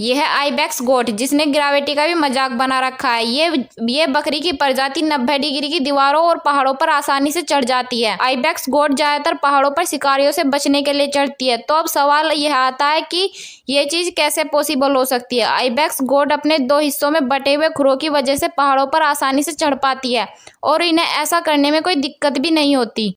ये है आईबैक्स गोट जिसने ग्रेविटी का भी मजाक बना रखा है ये ये बकरी की प्रजाति नब्बे डिग्री की दीवारों और पहाड़ों पर आसानी से चढ़ जाती है आईबैक्स गोट ज्यादातर पहाड़ों पर शिकारियों से बचने के लिए चढ़ती है तो अब सवाल यह आता है कि ये चीज कैसे पॉसिबल हो सकती है आईबैक्स गोट अपने दो हिस्सों में बटे हुए खुरों की वजह से पहाड़ों पर आसानी से चढ़ पाती है और इन्हें ऐसा करने में कोई दिक्कत भी नहीं होती